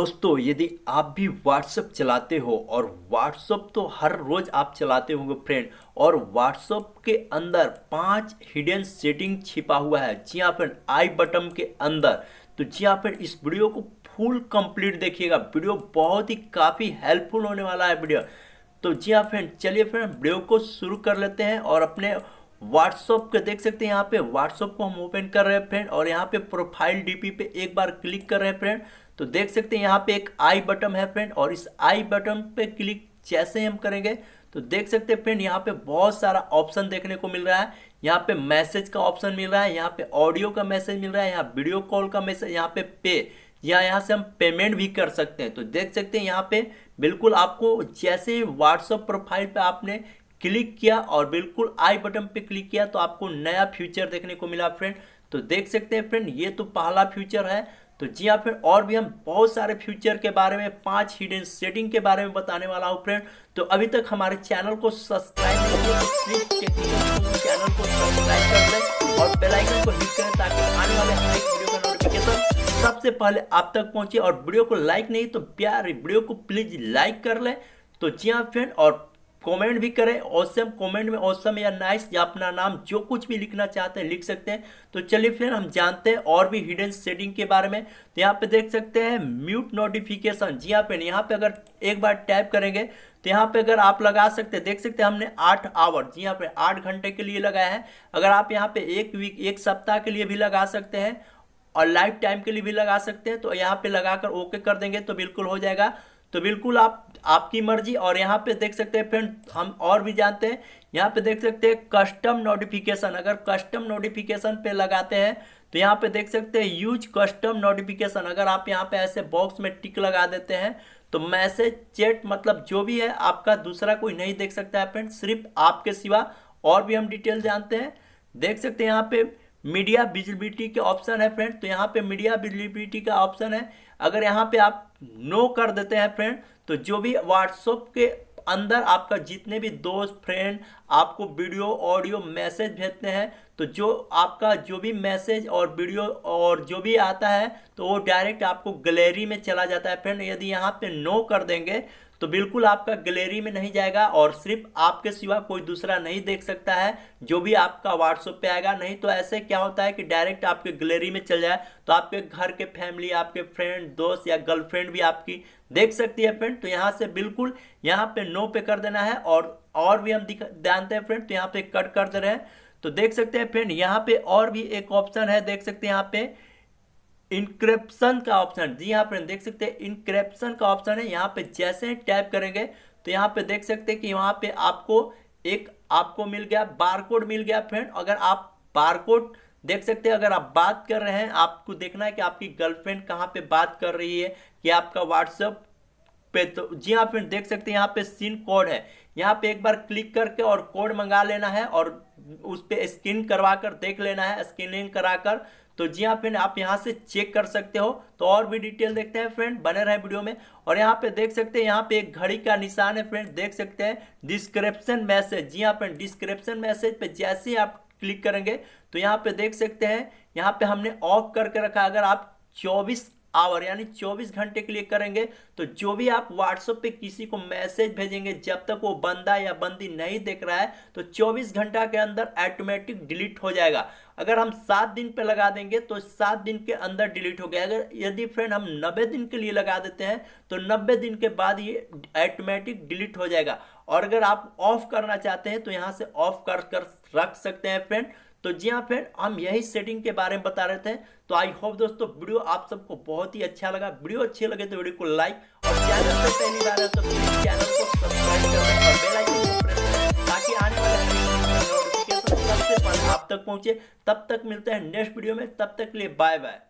दोस्तों यदि आप भी व्हाट्सअप चलाते हो और व्हाट्सअप तो हर रोज़ आप चलाते होंगे फ्रेंड और व्हाट्सअप के अंदर पांच हिडन सेटिंग छिपा हुआ है जी हाँ फ्रेंड आई बटन के अंदर तो जी हाँ फ्रेंड इस वीडियो को फुल कंप्लीट देखिएगा वीडियो बहुत ही काफ़ी हेल्पफुल होने वाला है वीडियो तो जी हाँ फ्रेंड चलिए फ्रेंड वीडियो को शुरू कर लेते हैं और अपने व्हाट्सअप के देख सकते हैं यहाँ पे व्हाट्सअप को हम ओपन कर रहे हैं फ्रेंड और यहाँ पे प्रोफाइल डीपी पे एक बार क्लिक कर रहे हैं फ्रेंड तो देख सकते हैं यहाँ पे एक आई बटन है फ्रेंड और इस आई बटन पे क्लिक जैसे हम करेंगे तो देख सकते हैं फ्रेंड यहाँ पे बहुत सारा ऑप्शन देखने को मिल रहा है यहाँ पे मैसेज का ऑप्शन मिल रहा है यहाँ पे ऑडियो का मैसेज मिल रहा है यहाँ वीडियो कॉल का मैसेज यहाँ पे पे या यहाँ से हम पेमेंट भी कर सकते हैं तो देख सकते हैं यहाँ पे बिल्कुल आपको जैसे ही व्हाट्सअप प्रोफाइल पे आपने क्लिक किया और बिल्कुल आई बटन पे क्लिक किया तो आपको नया फ्यूचर देखने को मिला फ्रेंड तो देख सकते हैं फ्रेंड ये तो पहला फ्यूचर है तो जी हाँ फ्रेंड और भी हम बहुत सारे फ्यूचर के बारे में पांच हिडन सेटिंग के बारे में बताने वाला हूँ फ्रेंड तो अभी तक हमारे चैनल को सब्सक्राइब चैनल को सब्सक्राइब कर दें और बेलाइकन को करें ताकि आने वाले सबसे पहले आप तक पहुंचे और वीडियो को लाइक नहीं तो प्यार वीडियो को प्लीज लाइक कर ले तो जी हाँ फ्रेंड और कमेंट भी करें ऑसम कमेंट में औसम या नाइस या अपना नाम जो कुछ भी लिखना चाहते हैं लिख सकते हैं तो चलिए फ्रेंड हम जानते हैं और भी हिडन सेटिंग के बारे में तो यहाँ पे देख सकते हैं म्यूट नोटिफिकेशन जी यहाँ पे यहाँ पे अगर एक बार टाइप करेंगे तो यहाँ पे अगर आप लगा सकते हैं देख सकते हैं हमने आठ आवर जी यहाँ पे आठ घंटे के लिए लगाया है अगर आप यहाँ पे एक वीक एक सप्ताह के लिए भी लगा सकते हैं और लाइफ टाइम के लिए भी लगा सकते हैं तो यहाँ पे लगाकर ओके कर देंगे तो बिल्कुल हो जाएगा तो बिल्कुल आप आपकी मर्जी और यहाँ पे देख सकते हैं फ्रेंड हम और भी जानते हैं यहाँ पे देख सकते हैं कस्टम नोटिफिकेशन अगर कस्टम नोटिफिकेशन पे लगाते हैं तो यहाँ पे देख सकते हैं यूज कस्टम नोटिफिकेशन अगर आप यहाँ पे ऐसे बॉक्स में टिक लगा देते हैं तो मैसेज चैट मतलब जो भी है आपका दूसरा कोई नहीं देख सकता है फ्रेंड सिर्फ आपके सिवा और भी हम डिटेल जानते हैं देख सकते हैं यहाँ पे मीडिया विजिबिलिटी के ऑप्शन है फ्रेंड तो यहाँ पे मीडिया विजिबिलिटी का ऑप्शन है अगर यहाँ पे आप नो कर देते हैं फ्रेंड तो जो भी व्हाट्सअप के अंदर आपका जितने भी दोस्त फ्रेंड आपको वीडियो ऑडियो मैसेज भेजते हैं तो जो आपका जो भी मैसेज और वीडियो और जो भी आता है तो वो डायरेक्ट आपको गैलरी में चला जाता है फ्रेंड यदि यहाँ पे नो कर देंगे तो बिल्कुल आपका गैलरी में नहीं जाएगा और सिर्फ आपके सिवा कोई दूसरा नहीं देख सकता है जो भी आपका व्हाट्सअप पे आएगा नहीं तो ऐसे क्या होता है कि डायरेक्ट आपके गैलरी में चल जाए तो आपके घर के फैमिली आपके फ्रेंड दोस्त या गर्लफ्रेंड भी आपकी देख सकती है फ्रेंड तो यहाँ से बिल्कुल यहाँ पे नो पे कर देना है और और भी हम जानते हैं फ्रेंड तो यहाँ पे कट कर दे रहे हैं तो देख सकते हैं फ्रेंड यहाँ पे और भी एक ऑप्शन है देख सकते हैं यहाँ पे इनक्रिप्शन का ऑप्शन जी हाँ फ्रेंड देख सकते हैं इनक्रिप्शन का ऑप्शन है यहाँ पे जैसे टैप करेंगे तो यहाँ पे देख सकते हैं कि यहाँ पे आपको एक आपको मिल गया बारकोड मिल गया फ्रेंड अगर आप बारकोड देख सकते हैं अगर आप बात कर रहे हैं आपको देखना है कि आपकी गर्लफ्रेंड कहाँ पे बात कर रही है कि आपका व्हाट्सअप पे तो जी हाँ फ्रेंड देख सकते हैं यहाँ पे सिन कोड है यहाँ पे एक बार क्लिक करके और कोड मंगा लेना है और उस पर स्किन करवा कर देख लेना है स्कैनिंग करा कर तो जी हाँ फ्रेंड आप यहाँ से चेक कर सकते हो तो और भी डिटेल देखते हैं फ्रेंड बने रहे वीडियो में और यहाँ पे देख सकते हैं यहाँ पे एक घड़ी का निशान है फ्रेंड देख सकते हैं डिस्क्रिप्शन मैसेज जी हाँ फ्रेंड डिस्क्रिप्शन मैसेज पे जैसे ही आप क्लिक करेंगे तो यहाँ पे देख सकते हैं यहाँ पे हमने ऑफ करके रखा अगर आप चौबीस आवर यानी 24 घंटे के लिए करेंगे तो जो भी आप व्हाट्सएप पे किसी को मैसेज भेजेंगे जब तक वो बंदा या बंदी नहीं देख रहा है तो 24 घंटा के अंदर ऑटोमेटिक डिलीट हो जाएगा अगर हम सात दिन पे लगा देंगे तो सात दिन के अंदर डिलीट हो गया अगर यदि फ्रेंड हम नब्बे दिन के लिए लगा देते हैं तो नब्बे दिन के बाद ये ऑटोमेटिक डिलीट हो जाएगा और अगर आप ऑफ करना चाहते हैं तो यहाँ से ऑफ कर कर रख सकते हैं फ्रेंड तो जी हाँ फ्रेंड हम यही सेटिंग के बारे में बता रहे थे तो आई होप दोस्तों वीडियो आप सबको बहुत ही अच्छा लगा वीडियो अच्छे लगे तो वीडियो को लाइक और चैनल पर पहली बार है तो प्लीज चैनल को सब्सक्राइब करें और बेल आइकन को प्रेस करें ताकि आने वाले सबसे पहले आप तक पहुंचे तब तक मिलते हैं नेक्स्ट वीडियो में तब तक के लिए बाय बाय